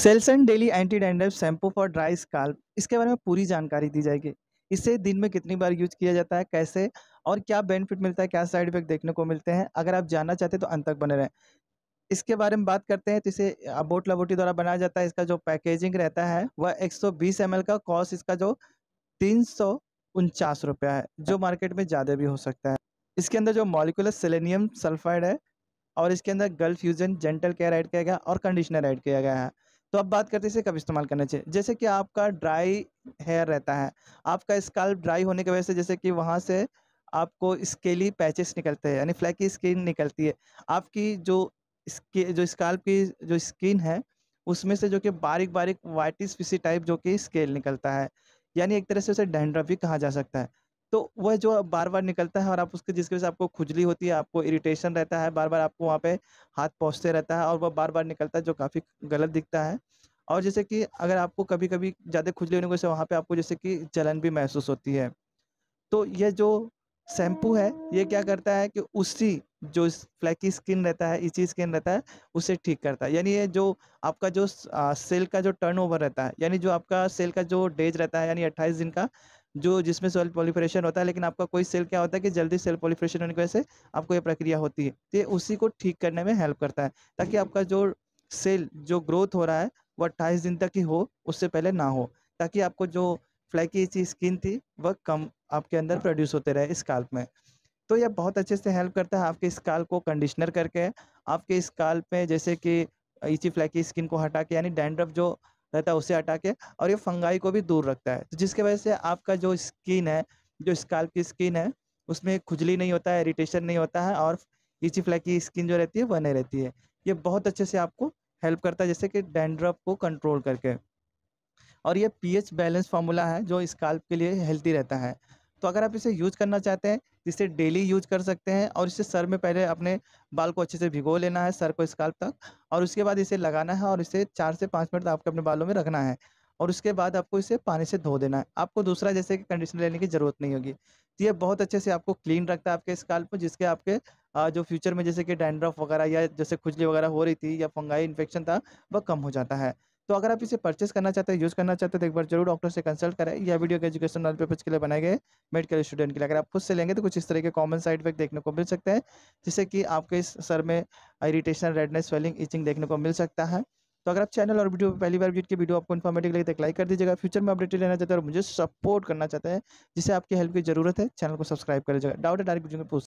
Selsun daily anti dandruff shampoo for dry scalp इसके बारे में पूरी जानकारी दी जाएगी इसे दिन में कितनी बार यूज किया जाता है कैसे और क्या बेनिफिट मिलता है क्या साइड इफेक्ट देखने को मिलते हैं अगर आप जानना चाहते हैं तो अंत तक बने रहें इसके बारे में बात करते हैं तो इसे अबोट लाबोटी द्वारा बनाया जाता है इसका जो पैकेजिंग रहता है वह एक सौ का कॉस्ट इसका जो तीन रुपया है जो मार्केट में ज़्यादा भी हो सकता है इसके अंदर जो मॉलिकुलर सेलेनियम सल्फाइड है और इसके अंदर gulf fusion gentle care add किया गया और कंडीशनर ऐड किया गया है तो अब बात करते हैं इसे कब इस्तेमाल करना चाहिए जैसे कि आपका ड्राई हेयर रहता है आपका स्कल्प ड्राई होने की वजह से जैसे कि वहाँ से आपको स्केली पैचेस निकलते हैं यानी फ्लैकी स्किन निकलती है आपकी जो स्के जो स्काल्प की जो स्किन है उसमें से जो कि बारीक बारीक वाइटिस टाइप जो कि स्केल निकलता है यानी एक तरह से उसे डेंड्रफ भी कहा जा सकता है तो वह जो बार बार निकलता है और आप उसके जिसकी वजह से आपको खुजली होती है आपको इरिटेशन रहता है बार बार आपको वहाँ पे हाथ पहुँचते रहता है और वह बार बार निकलता है जो काफ़ी गलत दिखता है और जैसे कि अगर आपको कभी कभी ज़्यादा खुजली होने की वजह से वहाँ पर आपको जैसे कि जलन भी महसूस होती है तो यह जो शैम्पू है ये क्या करता है कि उसी जो फ्लैकी स्किन रहता है इसी स्किन रहता है उसे ठीक करता है यानी ये जो आपका जो सेल का जो टर्नओवर रहता है यानी जो आपका सेल का जो डेज रहता है यानी अट्ठाईस दिन का जो जिसमें सेल पॉलिफ्रेशन होता है लेकिन आपका कोई सेल क्या होता है कि जल्दी सेल पॉलिफ्रेशन होने की वजह से आपको ये प्रक्रिया होती है तो ये उसी को ठीक करने में हेल्प करता है ताकि आपका जो सेल जो ग्रोथ हो रहा है वो अट्ठाईस दिन तक ही हो उससे पहले ना हो ताकि आपको जो फ्लैकी सी स्किन थी वह कम आपके अंदर प्रोड्यूस होते रहे स्काल्प में तो यह बहुत अच्छे से हेल्प करता है आपके स्काल्प को कंडीशनर करके आपके स्काल्प में जैसे कि ईची फ्लैकी स्किन को हटा के यानी डैंड्रफ जो रहता है उसे हटा के और ये फंगाई को भी दूर रखता है तो जिसके वजह से आपका जो स्किन है जो स्काल्प की स्किन है उसमें खुजली नहीं होता है इरिटेशन नहीं होता है और ईची फ्लैकी स्किन जो रहती है वह नहीं रहती है ये बहुत अच्छे से आपको हेल्प करता है जैसे कि डेंड्रफ को कंट्रोल करके और ये पीएच बैलेंस फार्मूला है जो स्काल्प के लिए हेल्थी रहता है तो अगर आप इसे यूज करना चाहते हैं इसे डेली यूज कर सकते हैं और इसे सर में पहले अपने बाल को अच्छे से भिगो लेना है सर को स्काल्प तक और उसके बाद इसे लगाना है और इसे चार से पाँच मिनट आपके अपने बालों में रखना है और उसके बाद आपको इसे पानी से धो देना है आपको दूसरा जैसे कि कंडीशनर लेने की ज़रूरत नहीं होगी तो ये बहुत अच्छे से आपको क्लीन रखता है आपके स्काल्प में जिसके आपके जो फ्यूचर में जैसे कि डैंड्रफ वगैरह या जैसे खुजली वगैरह हो रही थी या फंगाई इन्फेक्शन था वह कम हो जाता है तो अगर आप इसे परचेस करना चाहते हैं यूज़ करना चाहते हैं तो एक बार जरूर डॉक्टर से कंसल्ट करें या वीडियो के एजुकेशन पर्पज के लिए बनाए गए मेडिकल स्टूडेंट के लिए अगर आप खुद से लेंगे तो कुछ इस तरह के कॉमन साइड इफेक्ट देखने को मिल सकते हैं जिससे कि आपके इस सर में इरिटेशन रेडनेस स्वेलिंग इचिंग देखने को मिल सकता है तो अगर आप चैनल और वीडियो पहली बार विजिट की वीडियो आपको इन्फॉर्मेटिव लगे तो लाइक कर दीजिएगा फ्यूचर में अपडेटेड रहना चाहते हैं और मुझे सपोर्ट करना चाहते हैं जिससे आपकी हेल्प की जरूरत है चैनल को सब्सक्राइब कर लीजिएगा डाउट है डायरेक्ट पूछ